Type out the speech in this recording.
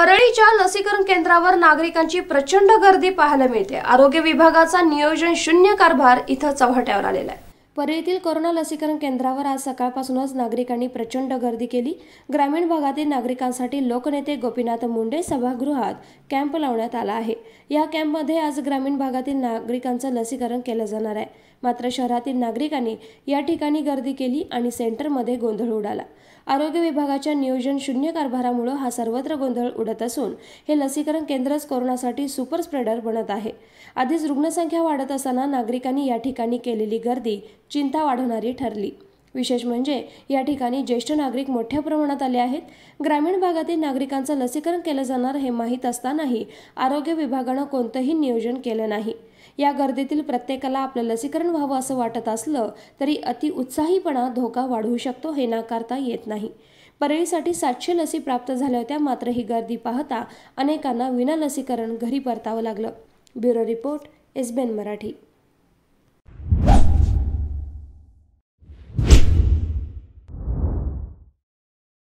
परळीच्या लसीकरण केंद्रावर नागरिकांची प्रचंड गर्दी पाहायला मिळते आरोग्य विभागाचा नियोजन शून्य कारभार इथं चव्हाट्यावर आलेला आहे परळीतील कोरोना लसीकरण केंद्रावर आज सकाळपासूनच नागरिकांनी प्रचंड गर्दी केली ग्रामीण भागातील नागरिकांसाठी लोकनेते गोपीनाथ मुंडे सभागृहात कॅम्प लावण्यात आला आहे या कॅम्पमध्ये आज ग्रामीण भागातील नागरिकांचं लसीकरण केलं जाणार आहे मात्र शहरातील नागरिकांनी या ठिकाणी गर्दी केली आणि सेंटरमध्ये गोंधळ उडाला आरोग्य विभागाच्या नियोजन शून्य कारभारामुळे हा सर्वत्र गोंधळ उडत असून हे लसीकरण केंद्रच कोरोनासाठी सुपर स्प्रेडर बनत आहे आधीच रुग्णसंख्या वाढत असताना नागरिकांनी या ठिकाणी केलेली गर्दी चिंता वाढवणारी ठरली विशेष म्हणजे या ठिकाणी ज्येष्ठ नागरिक मोठ्या प्रमाणात आले आहेत ग्रामीण भागातील नागरिकांचं लसीकरण केलं जाणार हे माहीत असतानाही आरोग्य विभागानं कोणतंही नियोजन केलं नाही या गर्दीतील प्रत्येकाला आपलं लसीकरण व्हावं असं वाटत असलं तरी अतिउत्साहीपणा धोका वाढवू शकतो हे नाकारता येत नाही परळीसाठी सातशे लसी प्राप्त झाल्या होत्या मात्र ही गर्दी पाहता अनेकांना विना लसीकरण घरी परतावं लागलं ब्युरो रिपोर्ट एसबेन मराठी